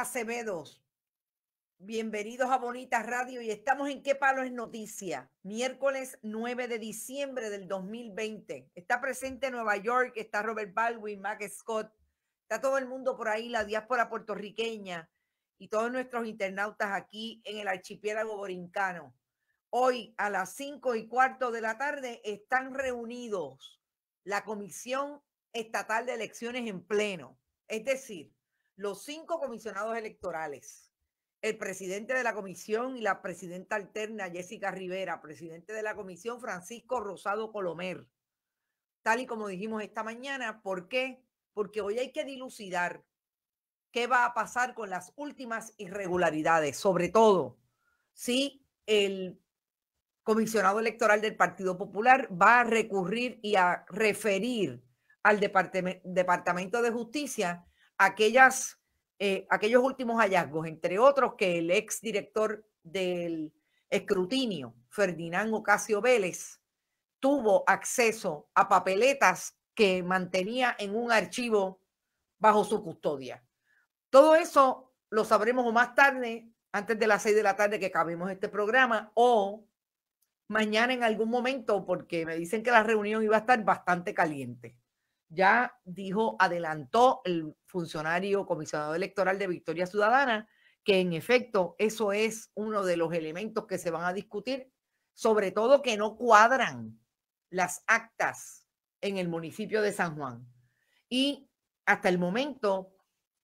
Acevedos. Bienvenidos a Bonita Radio y estamos en Qué Palo es Noticia, miércoles 9 de diciembre del 2020. Está presente Nueva York, está Robert Baldwin, Mac Scott, está todo el mundo por ahí, la diáspora puertorriqueña y todos nuestros internautas aquí en el archipiélago borincano. Hoy a las 5 y cuarto de la tarde están reunidos la Comisión Estatal de Elecciones en pleno. Es decir, los cinco comisionados electorales, el presidente de la comisión y la presidenta alterna Jessica Rivera, presidente de la comisión Francisco Rosado Colomer, tal y como dijimos esta mañana, ¿por qué? Porque hoy hay que dilucidar qué va a pasar con las últimas irregularidades, sobre todo si el comisionado electoral del Partido Popular va a recurrir y a referir al Departamento de Justicia aquellas, eh, aquellos últimos hallazgos, entre otros que el ex director del escrutinio, Ferdinand Ocasio Vélez, tuvo acceso a papeletas que mantenía en un archivo bajo su custodia. Todo eso lo sabremos o más tarde, antes de las seis de la tarde que acabemos este programa, o mañana en algún momento, porque me dicen que la reunión iba a estar bastante caliente ya dijo, adelantó el funcionario comisionado electoral de Victoria Ciudadana, que en efecto eso es uno de los elementos que se van a discutir, sobre todo que no cuadran las actas en el municipio de San Juan. Y hasta el momento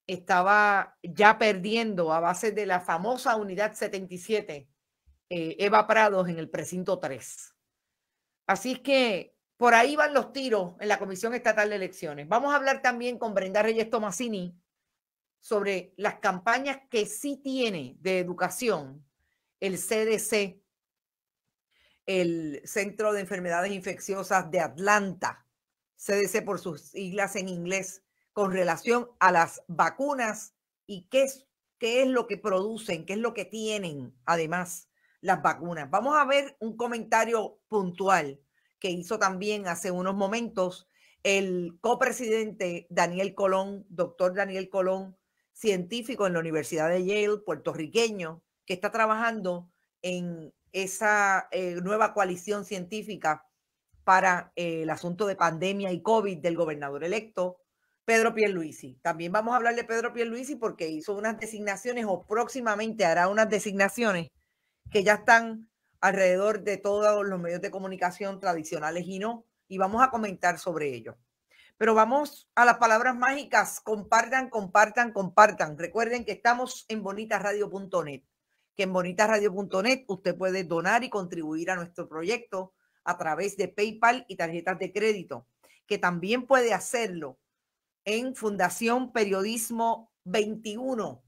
estaba ya perdiendo a base de la famosa unidad 77, eh, Eva Prados, en el precinto 3. Así es que por ahí van los tiros en la Comisión Estatal de Elecciones. Vamos a hablar también con Brenda Reyes Tomasini sobre las campañas que sí tiene de educación el CDC, el Centro de Enfermedades Infecciosas de Atlanta, CDC por sus siglas en inglés, con relación a las vacunas y qué es, qué es lo que producen, qué es lo que tienen, además, las vacunas. Vamos a ver un comentario puntual que hizo también hace unos momentos el copresidente Daniel Colón, doctor Daniel Colón, científico en la Universidad de Yale, puertorriqueño, que está trabajando en esa eh, nueva coalición científica para eh, el asunto de pandemia y COVID del gobernador electo, Pedro Pierluisi. También vamos a hablar de Pedro Pierluisi porque hizo unas designaciones o próximamente hará unas designaciones que ya están alrededor de todos los medios de comunicación tradicionales y no, y vamos a comentar sobre ello. Pero vamos a las palabras mágicas, compartan, compartan, compartan. Recuerden que estamos en bonitasradio.net, que en bonitasradio.net usted puede donar y contribuir a nuestro proyecto a través de PayPal y tarjetas de crédito, que también puede hacerlo en Fundación Periodismo 21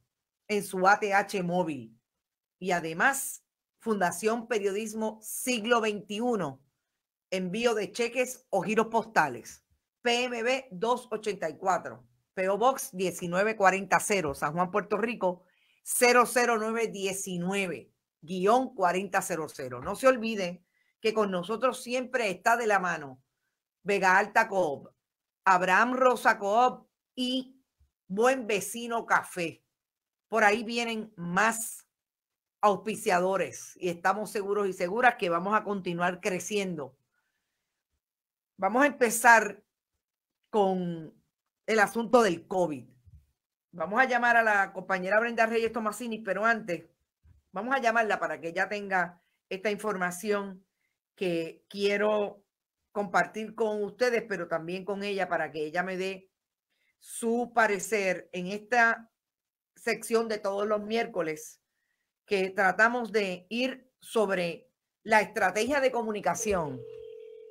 en su ATH móvil. Y además Fundación Periodismo Siglo XXI, envío de cheques o giros postales. PMB 284, PO Box 1940, San Juan, Puerto Rico 00919, guión 4000. No se olvide que con nosotros siempre está de la mano Vega Alta Coop, Abraham Rosa Coop y Buen Vecino Café. Por ahí vienen más auspiciadores y estamos seguros y seguras que vamos a continuar creciendo. Vamos a empezar con el asunto del COVID. Vamos a llamar a la compañera Brenda Reyes Tomasini, pero antes vamos a llamarla para que ella tenga esta información que quiero compartir con ustedes, pero también con ella para que ella me dé su parecer en esta sección de todos los miércoles que tratamos de ir sobre la estrategia de comunicación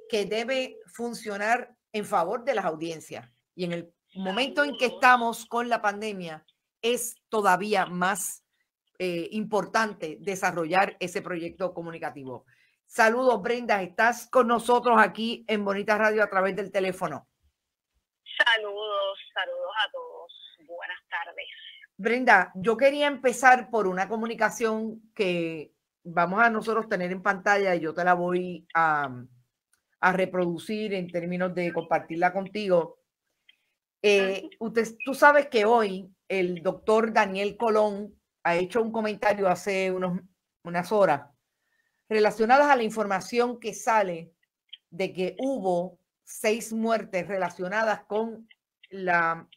que debe funcionar en favor de las audiencias. Y en el momento en que estamos con la pandemia, es todavía más eh, importante desarrollar ese proyecto comunicativo. Saludos, Brenda. Estás con nosotros aquí en Bonita Radio a través del teléfono. Saludos, saludos a todos. Buenas tardes. Brenda, yo quería empezar por una comunicación que vamos a nosotros tener en pantalla y yo te la voy a, reproducir en términos de compartirla contigo. Eh, tú sabes que hoy el doctor Daniel Colón ha hecho un comentario hace unas horas relacionadas a la información que sale de que hubo seis muertes relacionadas con la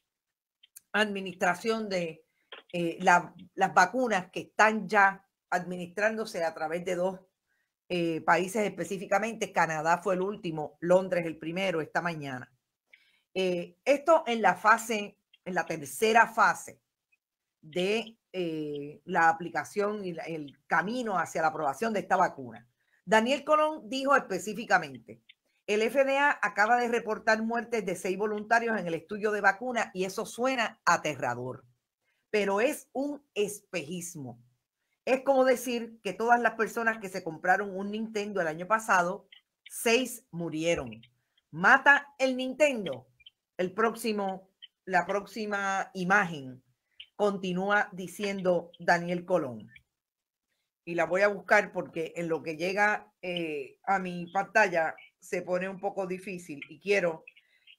administración de eh, las vacunas que están ya administrándose a través de dos eh, países específicamente. Canadá fue el último, Londres el primero esta mañana. Eh, esto en la fase, en la tercera fase de la aplicación y el camino hacia la aprobación de esta vacuna. Daniel Colón dijo específicamente, el FDA acaba de reportar muertes de seis voluntarios en el estudio de vacuna y eso suena aterrador pero es un espejismo. Es como decir que todas las personas que se compraron un Nintendo el año pasado, seis murieron. Mata el Nintendo. El próximo, la próxima imagen continúa diciendo Daniel Colón. Y la voy a buscar porque en lo que llega eh, a mi pantalla se pone un poco difícil y quiero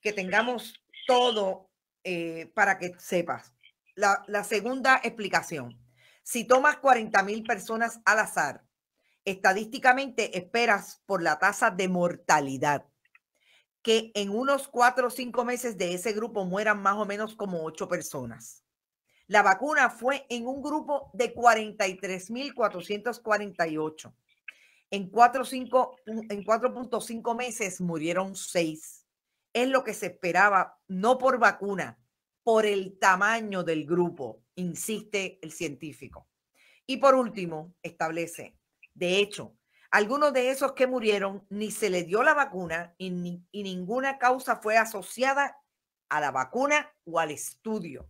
que tengamos todo eh, para que sepas la, segunda explicación. Si tomas 40 mil personas al azar, estadísticamente esperas por la tasa de mortalidad que en unos cuatro o cinco meses de ese grupo mueran más o menos como ocho personas. La vacuna fue en un grupo de 43.448. En 4.5 en meses murieron seis. Es lo que se esperaba, no por vacuna, por el tamaño del grupo, insiste el científico. Y por último, establece, de hecho, algunos de esos que murieron ni se les dio la vacuna y, ninguna causa fue asociada a la vacuna o al estudio.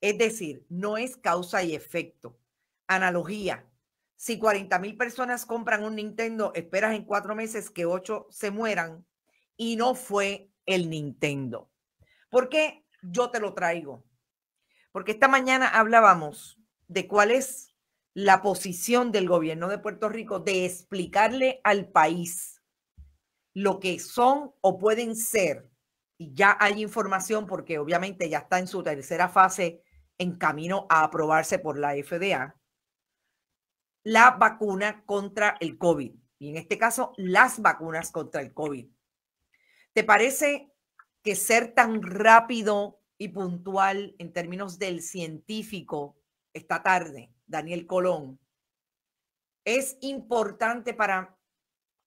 Es decir, no es causa y efecto. Analogía. Si 40 mil personas compran un Nintendo, esperas en cuatro meses que ocho se mueran y no fue el Nintendo. ¿Por qué? yo te lo traigo. Porque esta mañana hablábamos de cuál es la posición del gobierno de Puerto Rico de explicarle al país lo que son o pueden ser. Y ya hay información porque obviamente ya está en su tercera fase en camino a aprobarse por la FDA, la vacuna contra el COVID. Y en este caso, las vacunas contra el COVID. ¿Te parece que ser tan rápido y puntual en términos del científico esta tarde, Daniel Colón, es importante para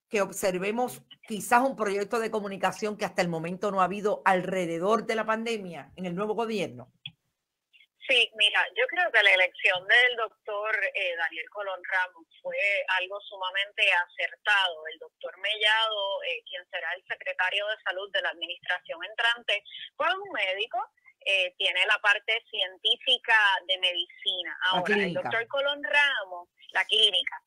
que observemos quizás un proyecto de comunicación que hasta el momento no ha habido alrededor de la pandemia en el nuevo gobierno? Sí, mira, yo creo que la elección del doctor eh, Daniel Colón Ramos fue algo sumamente acertado. El doctor Mellado, eh, quien será el secretario de salud de la administración entrante, fue un médico, eh, tiene la parte científica de medicina. Ahora, el doctor Colón Ramos, la clínica,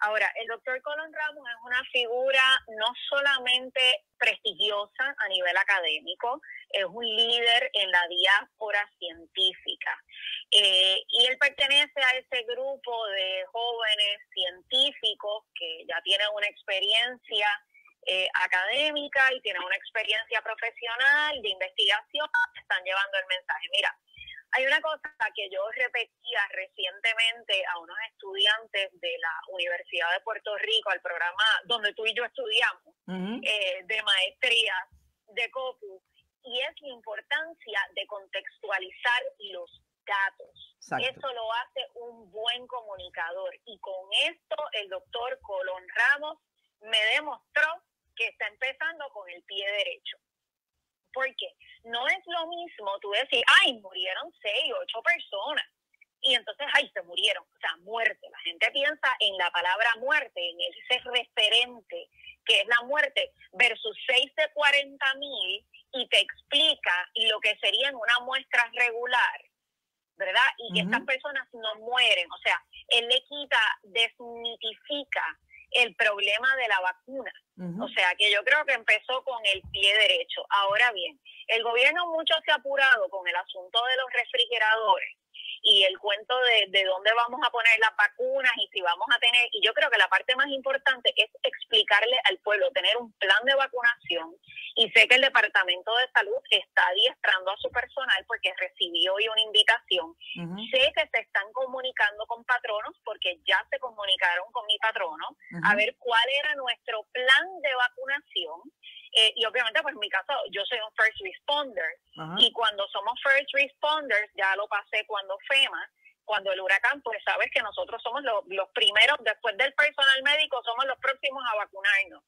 Ahora, el doctor Colón Ramos es una figura no solamente prestigiosa a nivel académico, es un líder en la diáspora científica. Eh, y él pertenece a ese grupo de jóvenes científicos que ya tienen una experiencia eh, académica y tienen una experiencia profesional de investigación, están llevando el mensaje. Mira, hay una cosa que yo repetía recientemente a unos estudiantes de la Universidad de Puerto Rico, al programa donde tú y yo estudiamos, eh, de maestría de COPU, y es la importancia de contextualizar los datos. Eso lo hace un buen comunicador. Y con esto el doctor Colón Ramos me demostró que está empezando con el pie derecho. Porque no es lo mismo tú decir, ay, murieron seis, ocho personas. Y entonces, ay, se murieron. O sea, muerte. La gente piensa en la palabra muerte, en ese referente que es la muerte, versus seis de cuarenta mil y te explica lo que sería en una muestra regular, ¿verdad? Y estas personas no mueren. O sea, él le quita, desmitifica el problema de la vacuna. O sea que yo creo que empezó con el pie derecho. Ahora bien, el gobierno mucho se ha apurado con el asunto de los refrigeradores y el cuento de, de dónde vamos a poner las vacunas y si vamos a tener, y yo creo que la parte más importante es explicarle al pueblo, tener un plan de vacunación y sé que el Departamento de Salud está adiestrando a su personal porque recibió hoy una invitación. Sé que se están comunicando con patronos porque ya se comunicaron con mi patrono a ver cuál era nuestro plan de vacunación eh, y obviamente, pues en mi caso, yo soy un first responder. Y cuando somos first responders, ya lo pasé cuando FEMA, cuando el huracán, pues sabes que nosotros somos los, primeros, después del personal médico, somos los próximos a vacunarnos.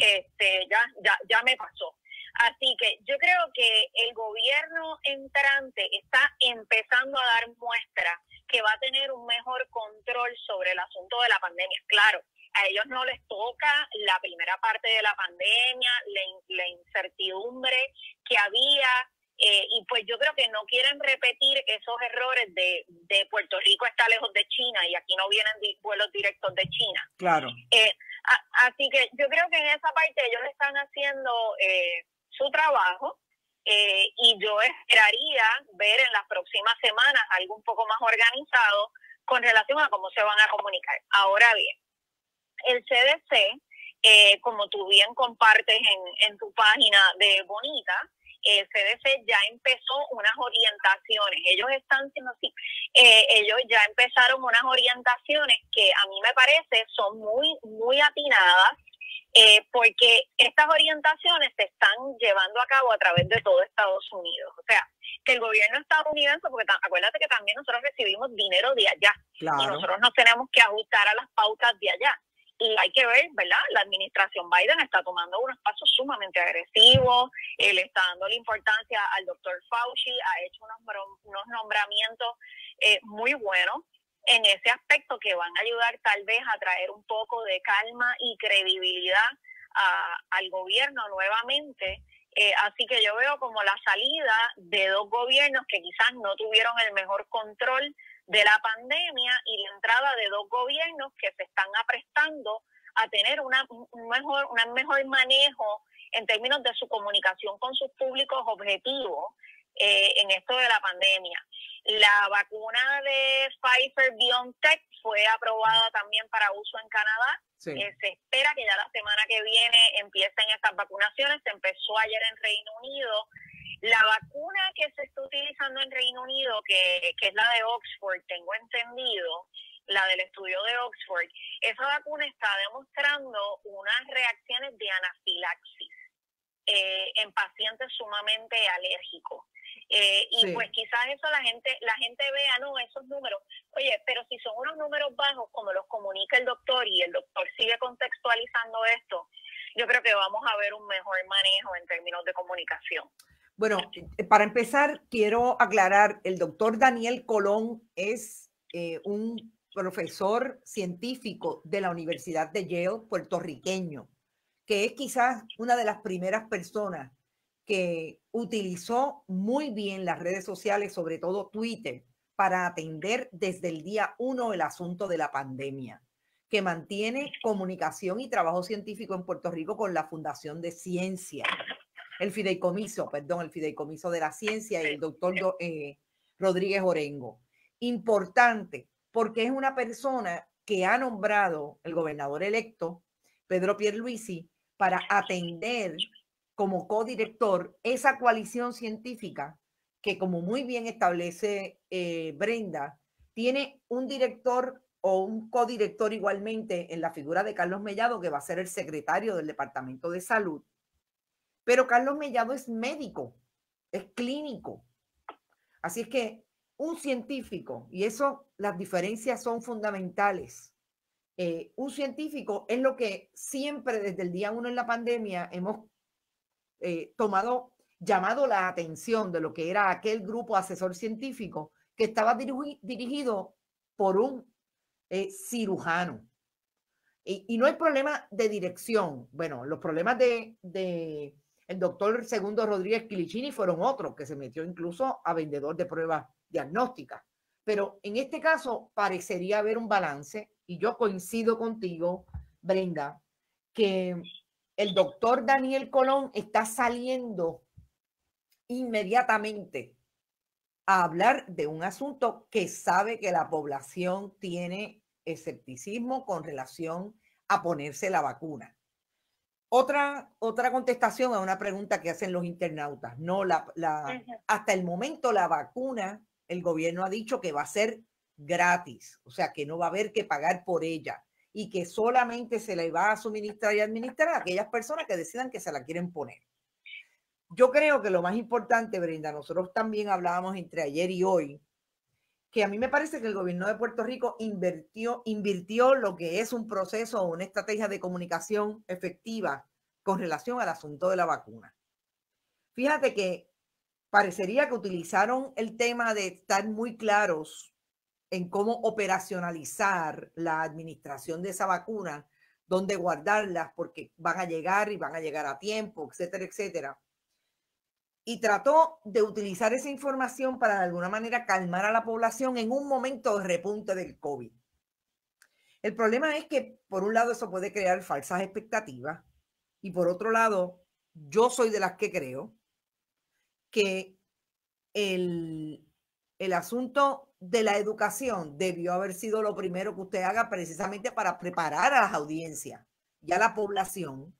Este, ya, ya, ya me pasó. Así que yo creo que el gobierno entrante está empezando a dar muestra que va a tener un mejor control sobre el asunto de la pandemia. Claro, ellos no les toca la primera parte de la pandemia, la, incertidumbre que había, eh, y pues yo creo que no quieren repetir esos errores de, Puerto Rico está lejos de China y aquí no vienen vuelos directos de China. Claro. Eh, así que yo creo que en esa parte ellos están haciendo eh, su trabajo y yo esperaría ver en las próximas semanas algo un poco más organizado con relación a cómo se van a comunicar. Ahora bien, el CDC, eh, como tú bien compartes en, en tu página de Bonita, eh, el CDC ya empezó unas orientaciones. Ellos están siendo así. Eh, ellos ya empezaron unas orientaciones que a mí me parece son muy, muy atinadas. porque estas orientaciones se están llevando a cabo a través de todo Estados Unidos. O sea, que el gobierno estadounidense, porque acuérdate que también nosotros recibimos dinero de allá y nosotros nos tenemos que ajustar a las pautas de allá hay que ver, ¿verdad? La administración Biden está tomando unos pasos sumamente agresivos, él está dando la importancia al doctor Fauci, ha hecho unos, nombramientos eh, muy buenos en ese aspecto que van a ayudar tal vez a traer un poco de calma y credibilidad al gobierno nuevamente. Eh, así que yo veo como la salida de dos gobiernos que quizás no tuvieron el mejor control de la pandemia y la entrada de dos gobiernos que se están aprestando a tener una, un, mejor, un mejor manejo en términos de su comunicación con sus públicos objetivos eh, en esto de la pandemia. La vacuna de Pfizer BioNTech fue aprobada también para uso en Canadá. Eh, se espera que ya la semana que viene empiecen estas vacunaciones. Se empezó ayer en Reino Unido la vacuna que se está utilizando en Reino Unido, que, es la de Oxford, tengo entendido, la del estudio de Oxford, esa vacuna está demostrando unas reacciones de anafilaxis eh, en pacientes sumamente alérgicos. Eh, y pues quizás eso la gente la gente vea, no, esos números. Oye, pero si son unos números bajos como los comunica el doctor y el doctor sigue contextualizando esto, yo creo que vamos a ver un mejor manejo en términos de comunicación. Bueno, eh, eh, para empezar, quiero aclarar, el doctor Daniel Colón es eh, un profesor científico de la Universidad de Yale, puertorriqueño, que es quizás una de las primeras personas que utilizó muy bien las redes sociales, sobre todo Twitter, para atender desde el día uno el asunto de la pandemia, que mantiene comunicación y trabajo científico en Puerto Rico con la Fundación de Ciencia, el fideicomiso, perdón, el fideicomiso de la ciencia y el doctor eh, Rodríguez Orengo. Importante, porque es una persona que ha nombrado el gobernador electo, Pedro Pierluisi, para atender como codirector esa coalición científica que, como muy bien establece eh, Brenda, tiene un director o un codirector igualmente en la figura de Carlos Mellado, que va a ser el secretario del Departamento de Salud, pero Carlos Mellado es médico, es clínico. Así es que un científico, y eso las diferencias son fundamentales. Eh, un científico es lo que siempre desde el día uno en la pandemia hemos eh, tomado, llamado la atención de lo que era aquel grupo asesor científico que estaba dirigido por un eh, cirujano. Y, no hay problema de dirección. Bueno, los problemas de el doctor Segundo Rodríguez Quilichini fueron otros que se metió incluso a vendedor de pruebas diagnósticas. Pero en este caso parecería haber un balance y yo coincido contigo, Brenda, que el doctor Daniel Colón está saliendo inmediatamente a hablar de un asunto que sabe que la población tiene escepticismo con relación a ponerse la vacuna. Otra, otra contestación a una pregunta que hacen los internautas. No, la, hasta el momento la vacuna, el gobierno ha dicho que va a ser gratis, o sea que no va a haber que pagar por ella y que solamente se la va a suministrar y administrar a aquellas personas que decidan que se la quieren poner. Yo creo que lo más importante, Brenda, nosotros también hablábamos entre ayer y hoy que a mí me parece que el gobierno de Puerto Rico invirtió, invirtió lo que es un proceso o una estrategia de comunicación efectiva con relación al asunto de la vacuna. Fíjate que parecería que utilizaron el tema de estar muy claros en cómo operacionalizar la administración de esa vacuna, dónde guardarlas, porque van a llegar y van a llegar a tiempo, etcétera, etcétera y trató de utilizar esa información para de alguna manera calmar a la población en un momento de repunte del COVID. El problema es que, por un lado, eso puede crear falsas expectativas y, por otro lado, yo soy de las que creo que el, el asunto de la educación debió haber sido lo primero que usted haga precisamente para preparar a las audiencias y a la población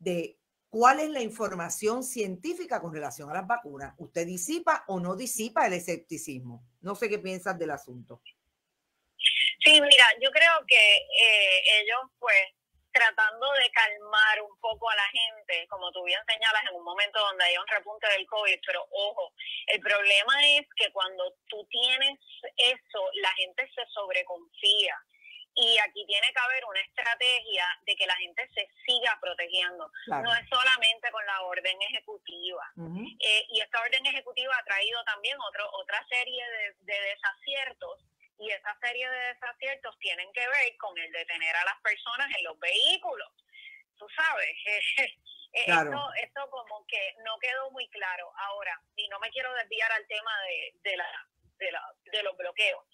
de cuál es la información científica con relación a las vacunas. ¿Usted disipa o no disipa el escepticismo? No sé qué piensas del asunto. Sí, mira, yo creo que eh, ellos, pues, tratando de calmar un poco a la gente, como tú bien señalas, en un momento donde hay un repunte del COVID, pero ojo, el problema es que cuando tú tienes eso, la gente se sobreconfía y aquí tiene que haber una estrategia de que la gente se siga protegiendo. No es solamente con la orden ejecutiva. Eh, y esta orden ejecutiva ha traído también otro, otra serie de, desaciertos y esa serie de desaciertos tienen que ver con el detener a las personas en los vehículos. Tú sabes, eh, eh, esto, como que no quedó muy claro. Ahora, y no me quiero desviar al tema de, de, la, de, la, de los bloqueos,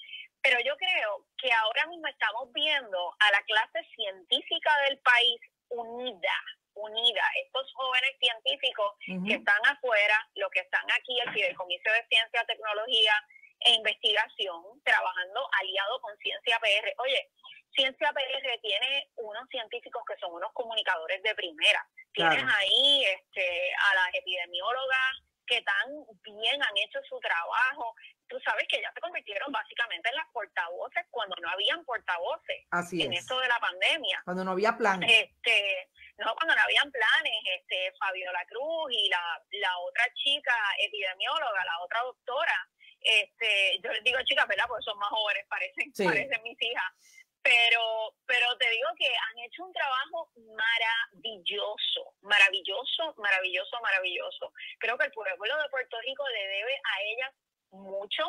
pero yo creo que ahora mismo estamos viendo a la clase científica del país unida, unida. Estos jóvenes científicos que están afuera, los que están aquí, el Fideicomiso de Ciencia, Tecnología e Investigación, trabajando aliado con Ciencia PR. Oye, Ciencia PR tiene unos científicos que son unos comunicadores de primera. Tienes ahí este, a las epidemiólogas que tan bien han hecho su trabajo. Tú sabes que ya se convirtieron básicamente en las portavoces cuando no habían portavoces en esto de la pandemia. Cuando no había planes. Este, no, cuando no habían planes, este, Fabiola Cruz y la, la otra chica epidemióloga, la otra doctora, este, yo les digo chicas, ¿verdad? Porque son más jóvenes, parecen, parecen mis hijas pero, pero te digo que han hecho un trabajo maravilloso, maravilloso, maravilloso, maravilloso. Creo que el pueblo de Puerto Rico le debe a ellas mucho,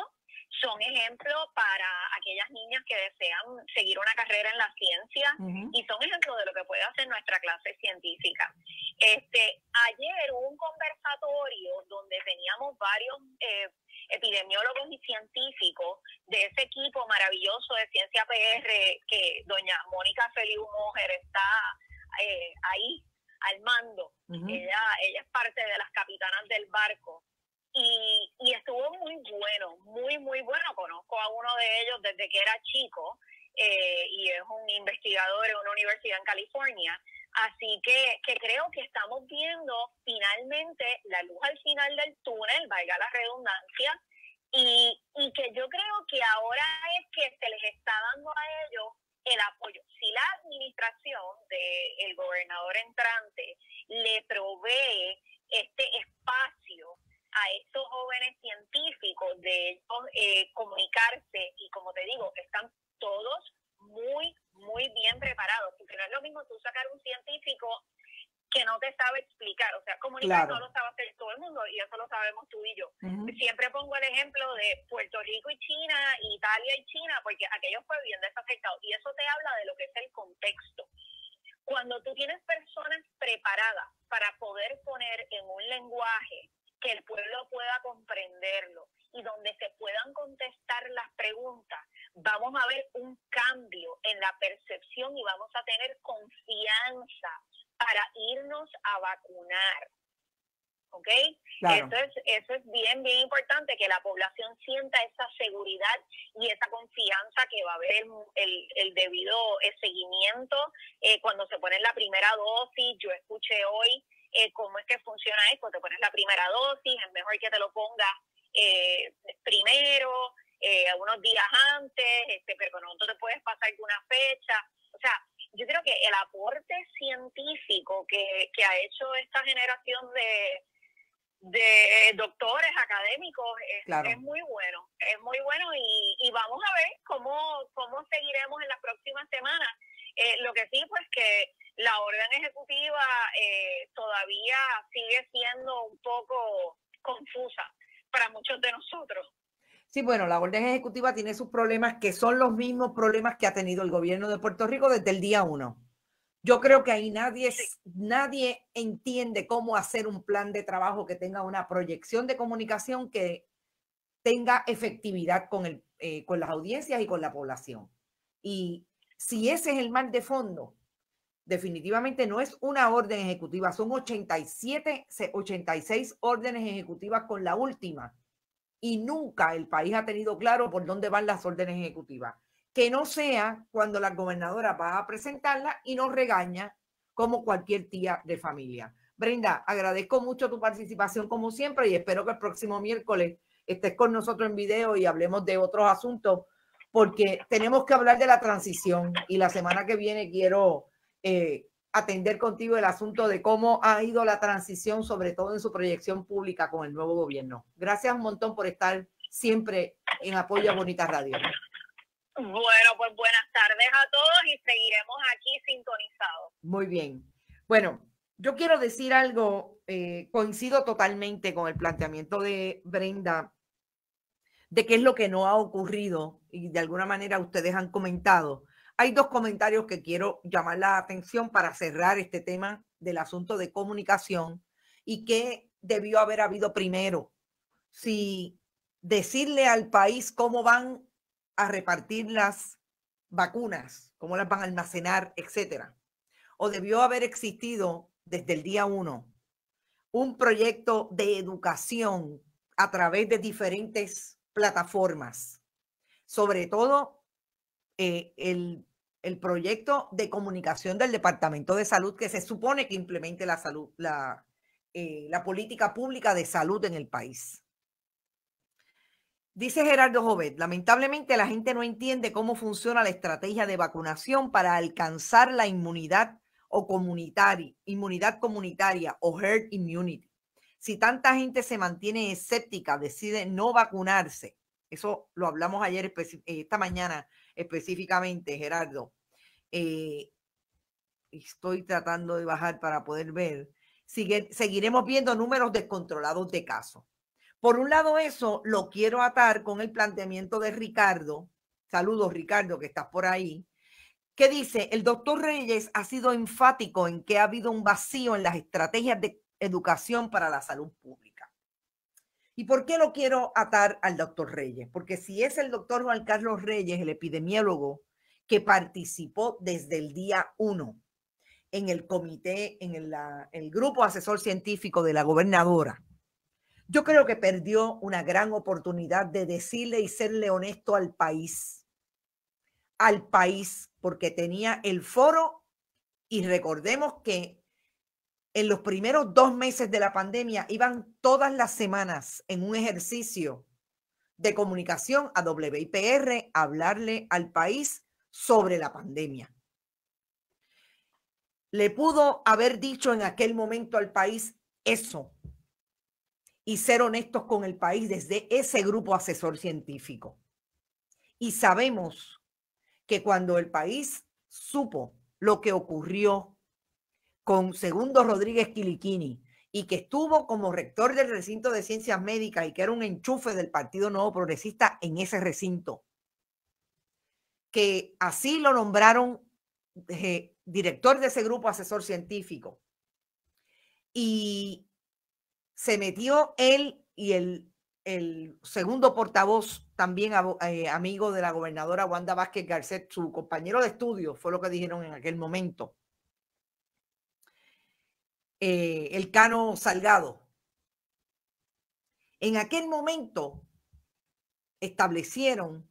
son ejemplo para aquellas niñas que desean seguir una carrera en la ciencia y son ejemplo de lo que puede hacer nuestra clase científica. Este, ayer hubo un conversatorio donde teníamos varios eh, epidemiólogos y científicos de ese equipo maravilloso de Ciencia PR que doña Mónica Feliu Mujer está eh, ahí al mando. ella, ella es parte de las capitanas del barco y, estuvo muy bueno, muy, muy bueno. Conozco a uno de ellos desde que era chico eh, y es un investigador en una universidad en California. Así que, creo que estamos viendo finalmente la luz al final del túnel, valga la redundancia, y, que yo creo que ahora es que se les está dando a ellos el apoyo. Si la administración del gobernador entrante le provee este espacio a estos jóvenes científicos de eh, comunicarse y como te digo, están todos muy, muy bien preparados, porque no es lo mismo tú sacar un científico que no te sabe explicar, o sea, comunicar no lo sabe hacer todo el mundo y eso lo sabemos tú y yo. Siempre pongo el ejemplo de Puerto Rico y China, Italia y China, porque aquellos fue bien desafectados. y eso te habla de lo que es el contexto. Cuando tú tienes personas preparadas para poder poner en un lenguaje que el pueblo pueda comprenderlo y donde se puedan contestar las preguntas, vamos a ver un cambio en la percepción y vamos a tener confianza para irnos a vacunar. ¿Ok? Entonces, eso es bien, bien importante, que la población sienta esa seguridad y esa confianza que va a haber el, el, debido eh, seguimiento eh, cuando se pone la primera dosis. Yo escuché hoy eh, cómo es que funciona esto, te pones la primera dosis, es mejor que te lo pongas eh, primero, eh, algunos unos días antes, este, pero no te puedes pasar alguna fecha. O sea, yo creo que el aporte científico que, que ha hecho esta generación de, de doctores académicos es, muy bueno, es muy bueno y, y, vamos a ver cómo, cómo seguiremos en las próximas semanas. lo que sí, pues que la orden ejecutiva eh, todavía sigue siendo un poco confusa para muchos de nosotros. Sí, bueno, la orden ejecutiva tiene sus problemas que son los mismos problemas que ha tenido el gobierno de Puerto Rico desde el día uno. Yo creo que ahí nadie, nadie entiende cómo hacer un plan de trabajo que tenga una proyección de comunicación que tenga efectividad con, el, eh, con las audiencias y con la población. Y si ese es el mal de fondo, definitivamente no es una orden ejecutiva, son 87, 86 órdenes ejecutivas con la última. Y nunca el país ha tenido claro por dónde van las órdenes ejecutivas. Que no sea cuando la gobernadora va a presentarla y nos regaña como cualquier tía de familia. Brenda, agradezco mucho tu participación como siempre y espero que el próximo miércoles estés con nosotros en video y hablemos de otros asuntos porque tenemos que hablar de la transición y la semana que viene quiero eh, atender contigo el asunto de cómo ha ido la transición, sobre todo en su proyección pública con el nuevo gobierno. Gracias un montón por estar siempre en apoyo a Bonita Radio. Bueno, pues buenas tardes a todos y seguiremos aquí sintonizados. Muy bien. Bueno, yo quiero decir algo, eh, coincido totalmente con el planteamiento de Brenda de qué es lo que no ha ocurrido y de alguna manera ustedes han comentado hay dos comentarios que quiero llamar la atención para cerrar este tema del asunto de comunicación y que debió haber habido primero. Si decirle al país cómo van a repartir las vacunas, cómo las van a almacenar, etcétera. O debió haber existido desde el día uno un proyecto de educación a través de diferentes plataformas, sobre todo eh, el el proyecto de comunicación del Departamento de Salud que se supone que implemente la salud, eh, la, política pública de salud en el país. Dice Gerardo Jovet, lamentablemente la gente no entiende cómo funciona la estrategia de vacunación para alcanzar la inmunidad o comunitaria, inmunidad comunitaria o herd immunity. Si tanta gente se mantiene escéptica, decide no vacunarse. Eso lo hablamos ayer, eh, esta mañana, específicamente, Gerardo. Eh, estoy tratando de bajar para poder ver. Sigue, seguiremos viendo números descontrolados de casos. Por un lado, eso lo quiero atar con el planteamiento de Ricardo. Saludos, Ricardo, que estás por ahí. Que dice, el doctor Reyes ha sido enfático en que ha habido un vacío en las estrategias de educación para la salud pública. ¿Y por qué lo quiero atar al doctor Reyes? Porque si es el doctor Juan Carlos Reyes, el epidemiólogo, que participó desde el día uno en el comité, en el grupo asesor científico de la gobernadora, yo creo que perdió una gran oportunidad de decirle y serle honesto al país, al país, porque tenía el foro y recordemos que en los primeros dos meses de la pandemia iban todas las semanas en un ejercicio de comunicación a WIPR a hablarle al país sobre la pandemia. Le pudo haber dicho en aquel momento al país eso y ser honestos con el país desde ese grupo asesor científico. Y sabemos que cuando el país supo lo que ocurrió con Segundo Rodríguez Quiliquini y que estuvo como rector del recinto de ciencias médicas y que era un enchufe del Partido Nuevo Progresista en ese recinto, que así lo nombraron eh, director de ese grupo asesor científico. Y se metió él y el, segundo portavoz, también eh, amigo de la gobernadora Wanda Vázquez Garcet, su compañero de estudio, fue lo que dijeron en aquel momento eh, el Cano Salgado. En aquel momento establecieron,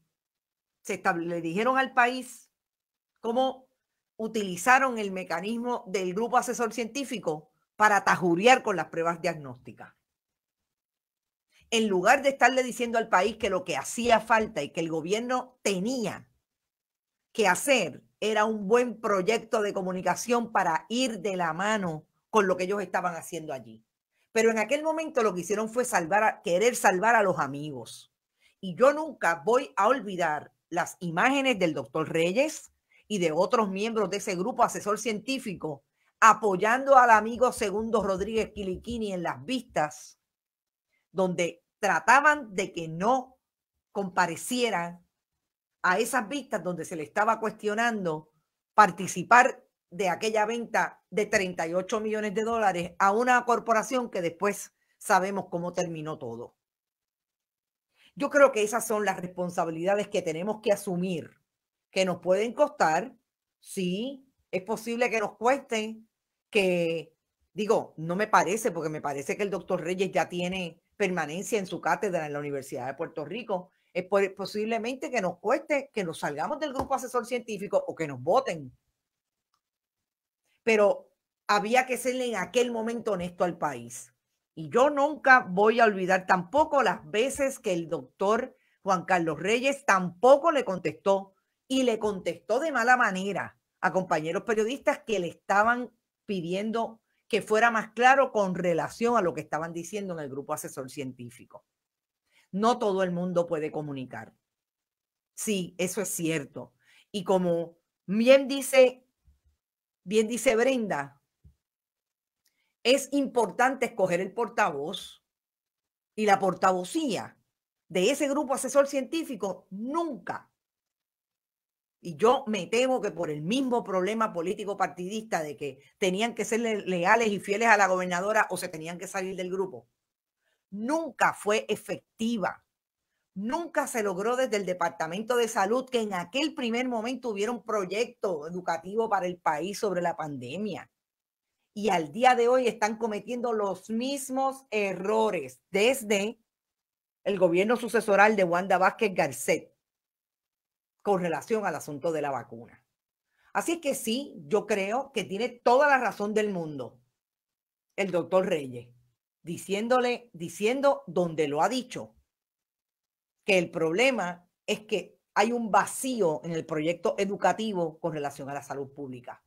se le dijeron al país cómo utilizaron el mecanismo del grupo asesor científico para tajurear con las pruebas diagnósticas. En lugar de estarle diciendo al país que lo que hacía falta y que el gobierno tenía que hacer era un buen proyecto de comunicación para ir de la mano lo que ellos estaban haciendo allí. Pero en aquel momento lo que hicieron fue salvar a, querer salvar a los amigos. Y yo nunca voy a olvidar las imágenes del doctor Reyes y de otros miembros de ese grupo asesor científico apoyando al amigo Segundo Rodríguez Quiliquini en las vistas, donde trataban de que no comparecieran a esas vistas donde se le estaba cuestionando participar de aquella venta de 38 millones de dólares a una corporación que después sabemos cómo terminó todo. Yo creo que esas son las responsabilidades que tenemos que asumir, que nos pueden costar, sí, es posible que nos cueste, que digo, no me parece, porque me parece que el doctor Reyes ya tiene permanencia en su cátedra en la Universidad de Puerto Rico, es posiblemente que nos cueste que nos salgamos del grupo asesor científico o que nos voten pero había que serle en aquel momento honesto al país. Y yo nunca voy a olvidar tampoco las veces que el doctor Juan Carlos Reyes tampoco le contestó y le contestó de mala manera a compañeros periodistas que le estaban pidiendo que fuera más claro con relación a lo que estaban diciendo en el grupo asesor científico. No todo el mundo puede comunicar. Sí, eso es cierto. Y como bien dice Bien dice Brenda, es importante escoger el portavoz y la portavocía de ese grupo asesor científico nunca. Y yo me temo que por el mismo problema político partidista de que tenían que ser leales y fieles a la gobernadora o se tenían que salir del grupo, nunca fue efectiva nunca se logró desde el Departamento de Salud, que en aquel primer momento hubiera un proyecto educativo para el país sobre la pandemia. Y al día de hoy están cometiendo los mismos errores desde el gobierno sucesoral de Wanda Vázquez Garcet con relación al asunto de la vacuna. Así que sí, yo creo que tiene toda la razón del mundo el doctor Reyes, diciéndole, diciendo donde lo ha dicho, que el problema es que hay un vacío en el proyecto educativo con relación a la salud pública.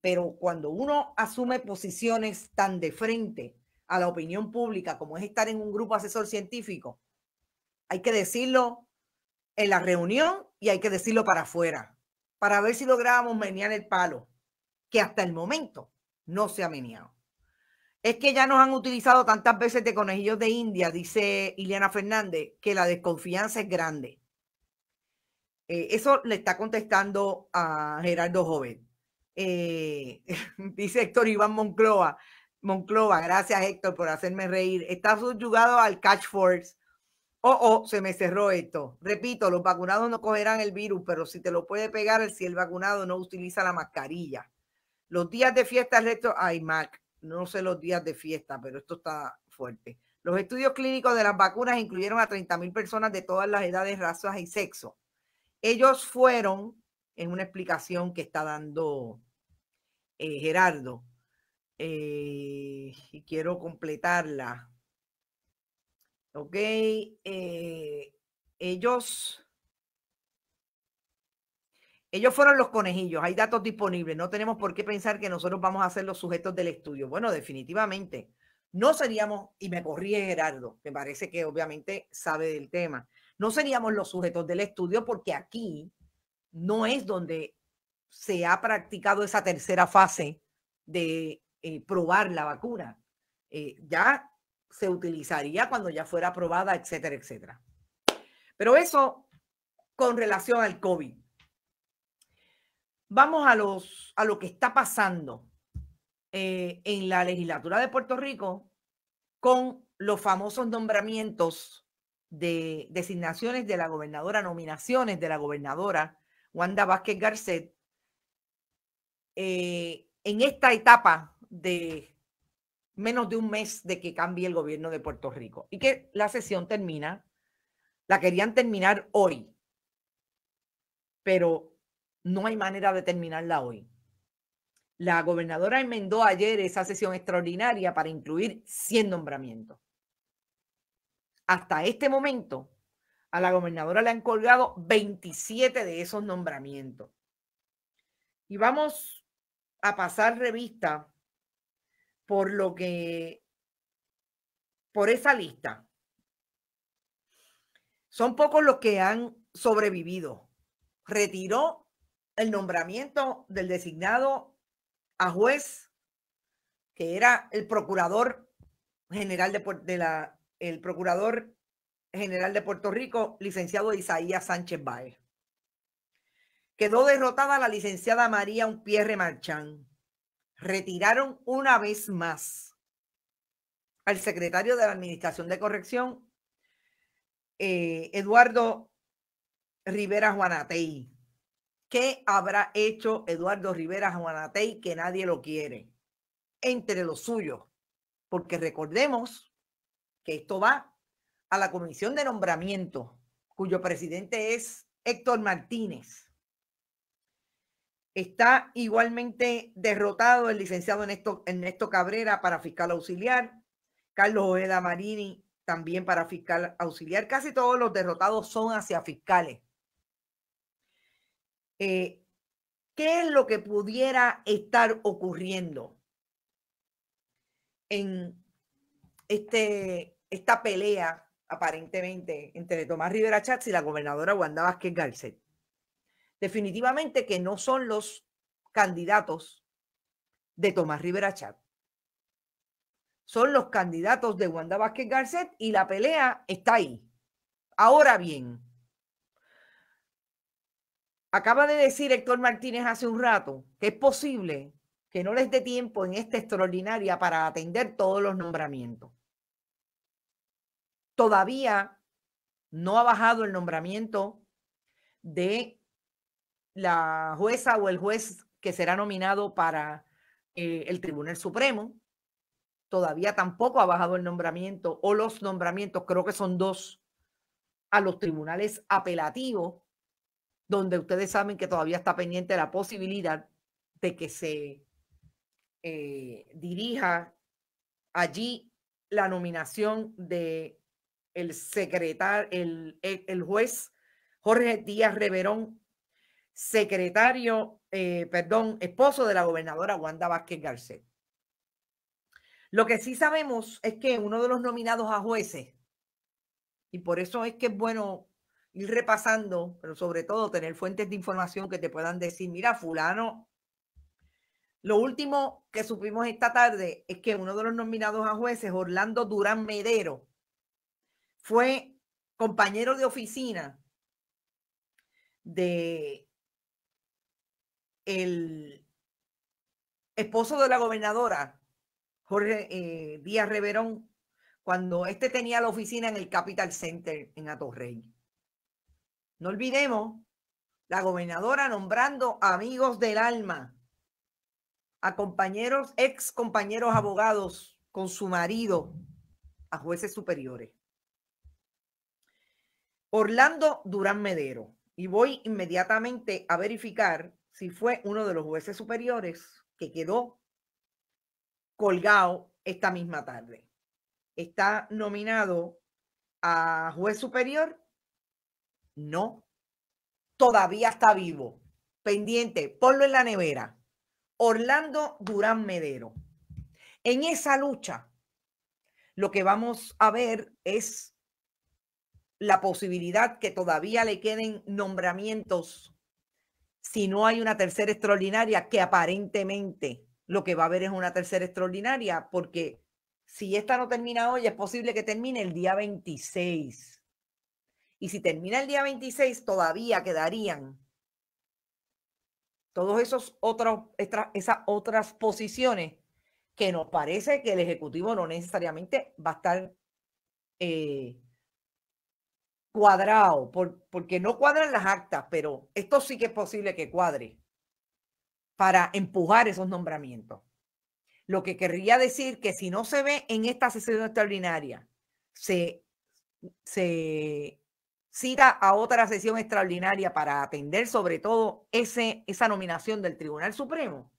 Pero cuando uno asume posiciones tan de frente a la opinión pública como es estar en un grupo asesor científico, hay que decirlo en la reunión y hay que decirlo para afuera, para ver si logramos menear el palo, que hasta el momento no se ha meneado. Es que ya nos han utilizado tantas veces de conejillos de India, dice Ileana Fernández, que la desconfianza es grande. Eh, eso le está contestando a Gerardo Joven. Eh, dice Héctor Iván Moncloa. Moncloa, gracias Héctor por hacerme reír. Está subyugado al catch force. Oh, oh, se me cerró esto. Repito, los vacunados no cogerán el virus, pero si te lo puede pegar si el vacunado no utiliza la mascarilla. Los días de fiesta resto, ay, Mac, no sé los días de fiesta, pero esto está fuerte. Los estudios clínicos de las vacunas incluyeron a 30.000 personas de todas las edades, razas y sexo. Ellos fueron, en una explicación que está dando eh, Gerardo, eh, y quiero completarla. Ok, eh, ellos ellos fueron los conejillos, hay datos disponibles, no tenemos por qué pensar que nosotros vamos a ser los sujetos del estudio. Bueno, definitivamente, no seríamos, y me corrí Gerardo, me parece que obviamente sabe del tema, no seríamos los sujetos del estudio porque aquí no es donde se ha practicado esa tercera fase de eh, probar la vacuna. Eh, ya se utilizaría cuando ya fuera aprobada, etcétera, etcétera. Pero eso con relación al COVID. Vamos a, los, a lo que está pasando eh, en la legislatura de Puerto Rico con los famosos nombramientos de designaciones de la gobernadora, nominaciones de la gobernadora Wanda Vázquez Garcet. Eh, en esta etapa de menos de un mes de que cambie el gobierno de Puerto Rico y que la sesión termina, la querían terminar hoy, pero no hay manera de terminarla hoy. La gobernadora enmendó ayer esa sesión extraordinaria para incluir 100 nombramientos. Hasta este momento, a la gobernadora le han colgado 27 de esos nombramientos. Y vamos a pasar revista por lo que, por esa lista. Son pocos los que han sobrevivido. Retiró el nombramiento del designado a juez, que era el procurador general de, la, el procurador general de Puerto Rico, licenciado Isaías Sánchez Báez. Quedó derrotada la licenciada María Unpierre Marchán. Retiraron una vez más al secretario de la Administración de Corrección, eh, Eduardo Rivera Juanatey. ¿Qué habrá hecho Eduardo Rivera Juanatey que nadie lo quiere? Entre los suyos. Porque recordemos que esto va a la comisión de nombramiento, cuyo presidente es Héctor Martínez. Está igualmente derrotado el licenciado Ernesto, Ernesto Cabrera para fiscal auxiliar, Carlos Oeda Marini también para fiscal auxiliar. Casi todos los derrotados son hacia fiscales. Eh, qué es lo que pudiera estar ocurriendo en este, esta pelea aparentemente entre Tomás Rivera Chatz y la gobernadora Wanda Vázquez Garcet. Definitivamente que no son los candidatos de Tomás Rivera Chat. Son los candidatos de Wanda Vázquez Garcet y la pelea está ahí. Ahora bien, Acaba de decir Héctor Martínez hace un rato que es posible que no les dé tiempo en esta extraordinaria para atender todos los nombramientos. Todavía no ha bajado el nombramiento de la jueza o el juez que será nominado para eh, el Tribunal Supremo. Todavía tampoco ha bajado el nombramiento o los nombramientos, creo que son dos, a los tribunales apelativos donde ustedes saben que todavía está pendiente la posibilidad de que se eh, dirija allí la nominación de el secretario, e-, el, juez Jorge Díaz Reverón, secretario, eh, perdón, esposo de la gobernadora Wanda Vázquez Garcet. Lo que sí sabemos es que uno de los nominados a jueces, y por eso es que es bueno ir repasando, pero sobre todo tener fuentes de información que te puedan decir, mira, fulano, lo último que supimos esta tarde es que uno de los nominados a jueces, Orlando Durán Medero, fue compañero de oficina de el esposo de la gobernadora, Jorge eh, Díaz Reverón, cuando este tenía la oficina en el Capital Center en Atorrey. No olvidemos, la gobernadora nombrando amigos del alma, a compañeros, ex compañeros abogados con su marido, a jueces superiores. Orlando Durán Medero. Y voy inmediatamente a verificar si fue uno de los jueces superiores que quedó colgado esta misma tarde. Está nominado a juez superior no, todavía está vivo. Pendiente, ponlo en la nevera. Orlando Durán Medero. En esa lucha, lo que vamos a ver es la posibilidad que todavía le queden nombramientos si no hay una tercera extraordinaria, que aparentemente lo que va a haber es una tercera extraordinaria, porque si esta no termina hoy, es posible que termine el día 26. Y si termina el día 26, todavía quedarían todas esos otros, esas otras posiciones que nos parece que el Ejecutivo no necesariamente va a estar eh, cuadrado, porque no cuadran las actas, pero esto sí que es posible que cuadre para empujar esos nombramientos. Lo que querría decir que si no se ve en esta sesión extraordinaria, se cita a otra sesión extraordinaria para atender sobre todo ese, esa nominación del Tribunal Supremo.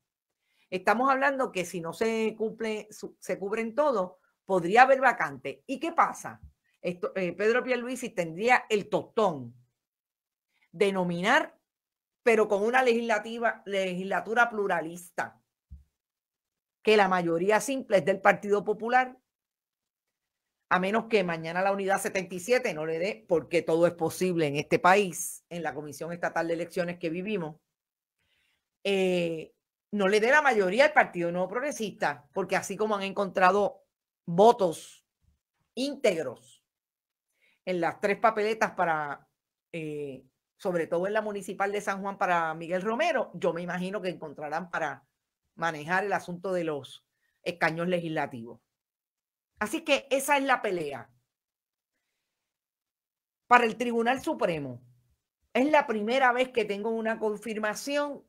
Estamos hablando que si no se cumple, se cubren todos, podría haber vacante. ¿Y qué pasa? Esto, eh, Pedro Pierluisi tendría el tostón de nominar, pero con una legislativa, legislatura pluralista, que la mayoría simple es del Partido Popular a menos que mañana la unidad 77 no le dé, porque todo es posible en este país, en la Comisión Estatal de Elecciones que vivimos, eh, no le dé la mayoría al Partido Nuevo Progresista, porque así como han encontrado votos íntegros en las tres papeletas para, eh, sobre todo en la municipal de San Juan para Miguel Romero, yo me imagino que encontrarán para manejar el asunto de los escaños legislativos. Así que esa es la pelea para el Tribunal Supremo. Es la primera vez que tengo una confirmación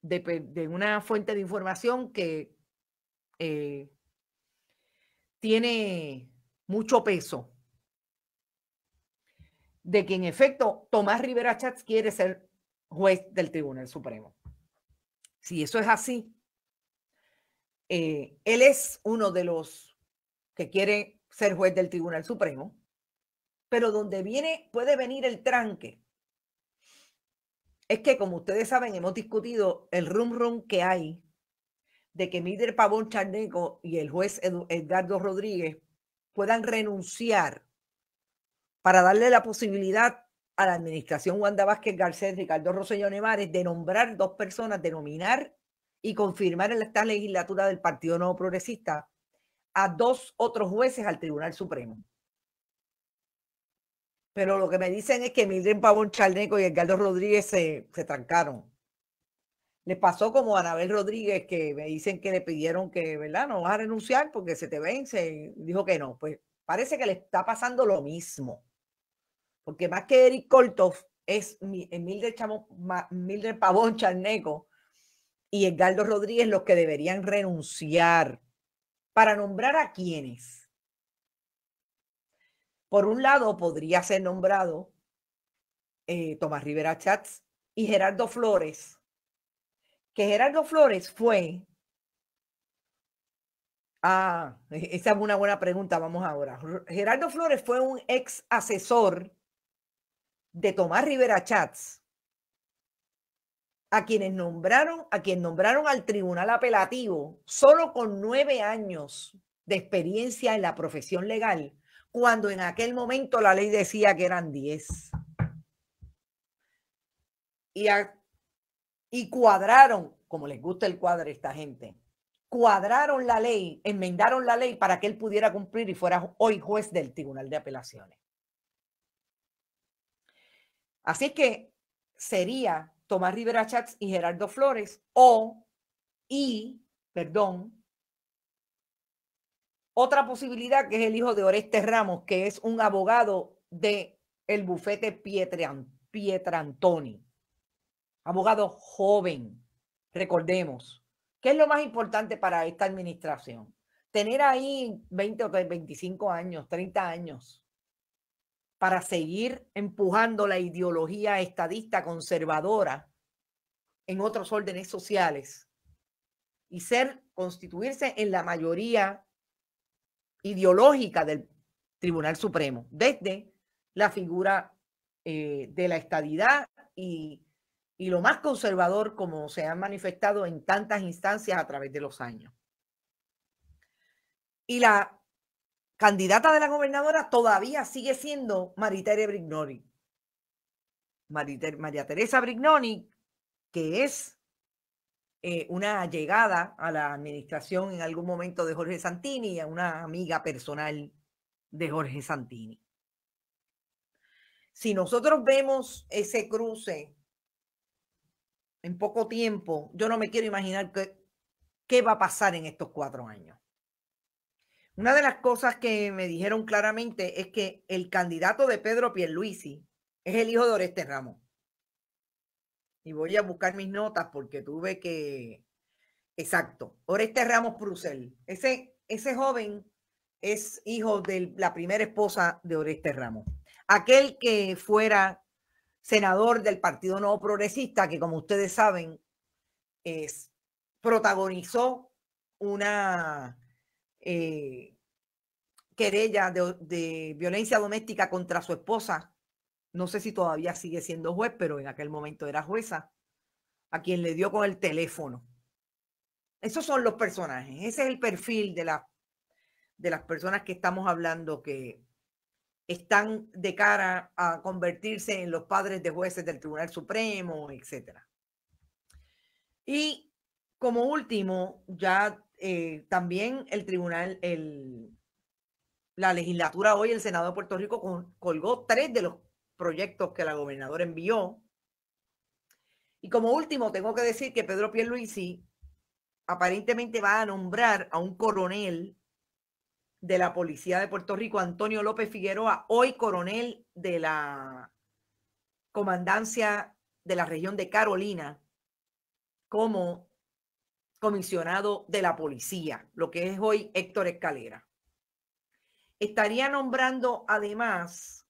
de, una fuente de información que eh, tiene mucho peso de que en efecto Tomás Rivera Chats quiere ser juez del Tribunal Supremo. Si eso es así, eh, él es uno de los que quiere ser juez del Tribunal Supremo, pero donde viene, puede venir el tranque. Es que, como ustedes saben, hemos discutido el rum rum que hay de que Mider Pavón Charneco y el juez Edgardo Rodríguez puedan renunciar para darle la posibilidad a la administración Wanda Vázquez Garcés, Ricardo Rosselló Nevares, de nombrar dos personas, de nominar y confirmar en esta legislatura del Partido Nuevo Progresista a dos otros jueces al Tribunal Supremo. Pero lo que me dicen es que Mildred Pavón Charneco y Edgardo Rodríguez se, trancaron. Les pasó como a Anabel Rodríguez, que me dicen que le pidieron que, ¿verdad? No vas a renunciar porque se te vence. Dijo que no. Pues parece que le está pasando lo mismo. Porque más que Eric Koltov, es Mildred, Chamo, Mildred Pavón Charneco, y Edgardo Rodríguez los que deberían renunciar. ¿Para nombrar a quiénes? Por un lado, podría ser nombrado eh, Tomás Rivera Chats y Gerardo Flores. Que Gerardo Flores fue. Ah, e, esa es una buena pregunta. Vamos ahora. Gerardo Flores fue un ex asesor de Tomás Rivera Chats a quienes nombraron, a quien nombraron al tribunal apelativo, solo con nueve años de experiencia en la profesión legal, cuando en aquel momento la ley decía que eran diez. Y, cuadraron, como les gusta el cuadro a esta gente, cuadraron la ley, enmendaron la ley para que él pudiera cumplir y fuera hoy juez del Tribunal de Apelaciones. Así que sería Tomás Rivera Chats y Gerardo Flores, o, y, perdón, otra posibilidad que es el hijo de Oreste Ramos, que es un abogado de el bufete Pietran, Pietrantoni, abogado joven, recordemos. ¿Qué es lo más importante para esta administración? Tener ahí 20 o 25 años, 30 años para seguir empujando la ideología estadista conservadora en otros órdenes sociales y ser constituirse en la mayoría ideológica del Tribunal Supremo, desde la figura eh, de la estadidad y, y lo más conservador como se han manifestado en tantas instancias a través de los años. Y la candidata de la gobernadora todavía sigue siendo Maritere Brignoni. María Teresa Brignoni, que es eh, una llegada a la administración en algún momento de Jorge Santini y a una amiga personal de Jorge Santini. Si nosotros vemos ese cruce en poco tiempo, yo no me quiero imaginar qué va a pasar en estos cuatro años. Una de las cosas que me dijeron claramente es que el candidato de Pedro Pierluisi es el hijo de Oreste Ramos. Y voy a buscar mis notas porque tuve que... Exacto, Oreste Ramos Prusel. Ese, ese joven es hijo de la primera esposa de Oreste Ramos. Aquel que fuera senador del Partido Nuevo Progresista, que como ustedes saben, es, protagonizó una eh, querella de, violencia doméstica contra su esposa. No sé si todavía sigue siendo juez, pero en aquel momento era jueza, a quien le dio con el teléfono. Esos son los personajes, ese es el perfil de, la, de las personas que estamos hablando que están de cara a convertirse en los padres de jueces del Tribunal Supremo, etc. Y como último, ya eh, también el tribunal, el, la legislatura hoy, el Senado de Puerto Rico colgó tres de los proyectos que la gobernadora envió. Y como último, tengo que decir que Pedro Pierluisi aparentemente va a nombrar a un coronel de la Policía de Puerto Rico, Antonio López Figueroa, hoy coronel de la comandancia de la región de Carolina, como comisionado de la policía, lo que es hoy Héctor Escalera. Estaría nombrando además